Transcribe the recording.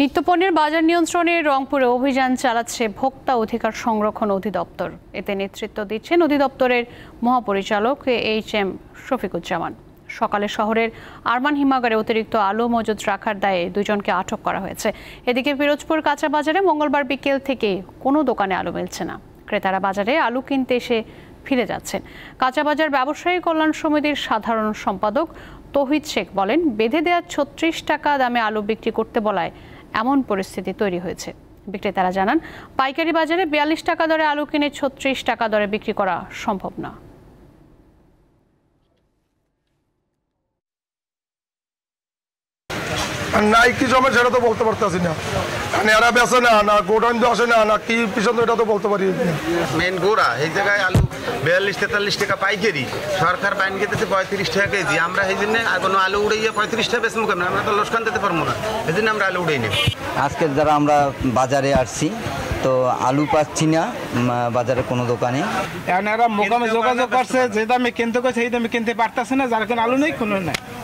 নিত্যপণ্যের বাজার নিয়ন্ত্রণে রংপুরে অভিযান চালাচ্ছে ভোক্তা অধিকার সংরক্ষণ অধিদপ্তর এতে নেতৃত্ব দিচ্ছেন অধিদপ্তরের মহাপরিচালক এইচ এম শফিকুজ্জামান সকালে শহরের আরমান হিমাগারে অতিরিক্ত আলু মজুদ রাখার দায়ে দুজনকে আটক করা হয়েছে এদিকে পিরোজপুর কাঁচা বাজারে মঙ্গলবার বিকেল থেকে কোনো দোকানে আলু মিলছে না ক্রেতারা বাজারে আলু কিনতে এসে ফিরে যাচ্ছেন কাঁচা বাজার ব্যবসায়ী কল্যাণ সমিতির সাধারণ সম্পাদক তহিদ শেখ বলেন বেঁধে দেওয়া ছত্রিশ টাকা দামে আলু বিক্রি করতে বলায় এমন পরিস্থিতি তৈরি হয়েছে বিক্রেতারা জানান পাইকারি বাজারে বিয়াল্লিশ টাকা দরে আলু কিনে ছত্রিশ টাকা দরে বিক্রি করা সম্ভব না নাই কি জমে সেটা তো বলতে পারতেছি না মানে এরা না না গোডাউন আসে না না কি পিছন এটা তো বলতে পারি মেন গোড়া এই জায়গায় আলু চল্লিশ তেতাল্লিশ টাকা পাইকারি সরকার বাইন খেতেছে পঁয়ত্রিশ টাকা কেজি আমরা সেই জন্য আর কোনো আলু উড়াইয়া পঁয়ত্রিশ টাকা বেশ মুখে আমরা তো লোসকান দিতে পারবো না এই জন্য আমরা আলু উড়াই নেব আজকে যারা আমরা বাজারে আসছি তো আলু পাচ্ছি না বাজারে কোনো দোকানে এরা মোকামে যোগাযোগ করছে যে দামে কিনতে করছে সেই দামে কিনতে পারতেছে না যার কারণে আলু নেই কোনো নাই